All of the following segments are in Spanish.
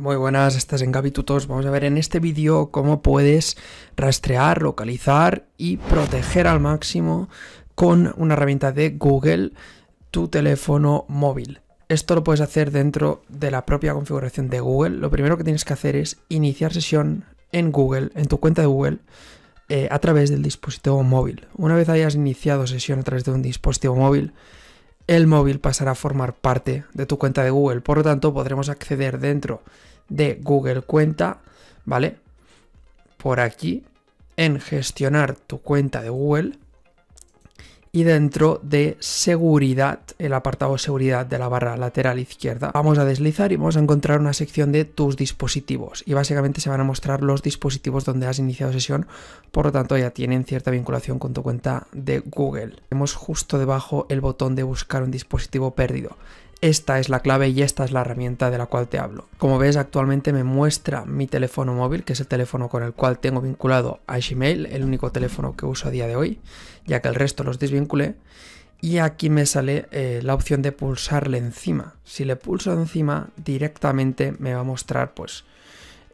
Muy buenas, estás en Gaby Vamos a ver en este vídeo cómo puedes rastrear, localizar y proteger al máximo con una herramienta de Google tu teléfono móvil. Esto lo puedes hacer dentro de la propia configuración de Google. Lo primero que tienes que hacer es iniciar sesión en Google, en tu cuenta de Google, eh, a través del dispositivo móvil. Una vez hayas iniciado sesión a través de un dispositivo móvil, el móvil pasará a formar parte de tu cuenta de Google. Por lo tanto, podremos acceder dentro de Google Cuenta, ¿vale? Por aquí, en gestionar tu cuenta de Google y dentro de seguridad, el apartado seguridad de la barra lateral izquierda, vamos a deslizar y vamos a encontrar una sección de tus dispositivos y básicamente se van a mostrar los dispositivos donde has iniciado sesión, por lo tanto ya tienen cierta vinculación con tu cuenta de Google. Tenemos justo debajo el botón de buscar un dispositivo perdido. Esta es la clave y esta es la herramienta de la cual te hablo. Como ves actualmente me muestra mi teléfono móvil, que es el teléfono con el cual tengo vinculado a Gmail, el único teléfono que uso a día de hoy, ya que el resto los desvinculé. Y aquí me sale eh, la opción de pulsarle encima. Si le pulso encima, directamente me va a mostrar pues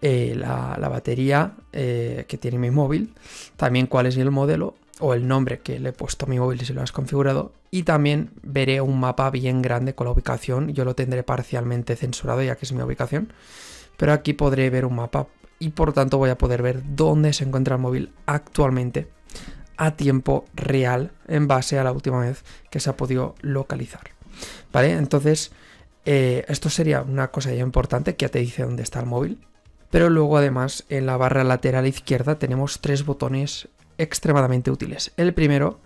eh, la, batería eh, que tiene mi móvil, también cuál es el modelo o el nombre que le he puesto a mi móvil si lo has configurado y también veré un mapa bien grande con la ubicación, yo lo tendré parcialmente censurado ya que es mi ubicación, pero aquí podré ver un mapa y por tanto voy a poder ver dónde se encuentra el móvil actualmente a tiempo real en base a la última vez que se ha podido localizar. ¿Vale? Entonces, eh, esto sería una cosa ya importante que ya te dice dónde está el móvil. Pero luego además en la barra lateral izquierda tenemos tres botones extremadamente útiles. El primero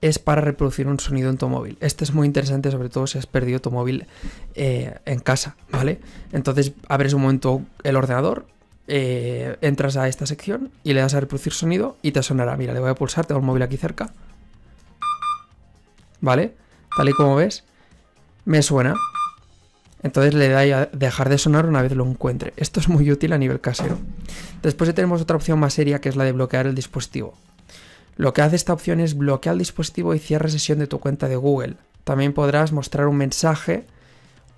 es para reproducir un sonido en tu móvil. Este es muy interesante, sobre todo si has perdido tu móvil eh, en casa, ¿vale? Entonces abres un momento el ordenador, eh, entras a esta sección y le das a reproducir sonido y te sonará. Mira, le voy a pulsar, tengo el móvil aquí cerca. ¿Vale? Tal y como ves, me suena. Entonces le dais a dejar de sonar una vez lo encuentre. Esto es muy útil a nivel casero. Después tenemos otra opción más seria que es la de bloquear el dispositivo. Lo que hace esta opción es bloquear el dispositivo y cierre sesión de tu cuenta de Google. También podrás mostrar un mensaje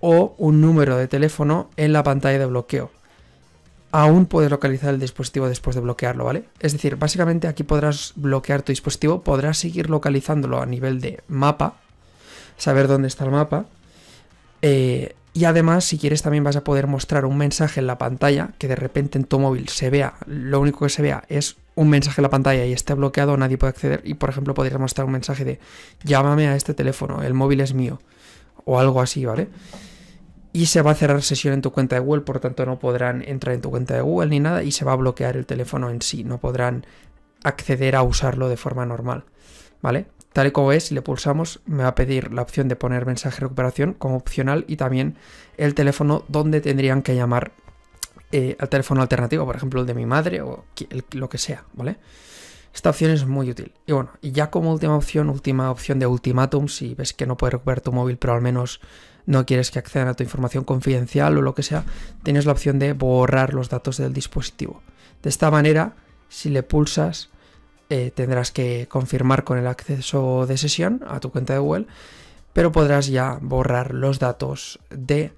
o un número de teléfono en la pantalla de bloqueo. Aún puedes localizar el dispositivo después de bloquearlo, ¿vale? Es decir, básicamente aquí podrás bloquear tu dispositivo, podrás seguir localizándolo a nivel de mapa, saber dónde está el mapa. Eh, y además, si quieres, también vas a poder mostrar un mensaje en la pantalla que de repente en tu móvil se vea, lo único que se vea es un mensaje en la pantalla y esté bloqueado, nadie puede acceder. Y por ejemplo, podríamos mostrar un mensaje de llámame a este teléfono, el móvil es mío, o algo así, ¿vale? Y se va a cerrar sesión en tu cuenta de Google, por tanto no podrán entrar en tu cuenta de Google ni nada y se va a bloquear el teléfono en sí, no podrán acceder a usarlo de forma normal, ¿vale? Tal y como es, si le pulsamos, me va a pedir la opción de poner mensaje de recuperación como opcional y también el teléfono donde tendrían que llamar eh, al teléfono alternativo, por ejemplo, el de mi madre o lo que sea, ¿vale? Esta opción es muy útil. Y bueno, y ya como última opción, última opción de ultimátum, si ves que no puedes recuperar tu móvil, pero al menos no quieres que accedan a tu información confidencial o lo que sea, tienes la opción de borrar los datos del dispositivo. De esta manera, si le pulsas, eh, tendrás que confirmar con el acceso de sesión a tu cuenta de Google, pero podrás ya borrar los datos de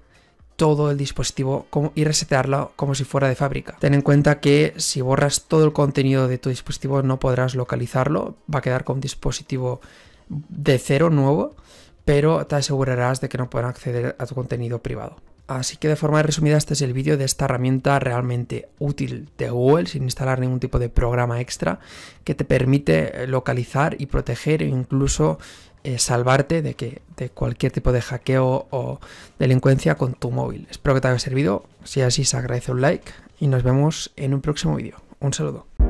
todo el dispositivo y resetearlo como si fuera de fábrica. Ten en cuenta que si borras todo el contenido de tu dispositivo no podrás localizarlo, va a quedar con un dispositivo de cero nuevo, pero te asegurarás de que no puedan acceder a tu contenido privado. Así que de forma resumida este es el vídeo de esta herramienta realmente útil de Google sin instalar ningún tipo de programa extra que te permite eh, localizar y proteger e incluso eh, salvarte de, que, de cualquier tipo de hackeo o delincuencia con tu móvil. Espero que te haya servido, si es así se agradece un like y nos vemos en un próximo vídeo. Un saludo.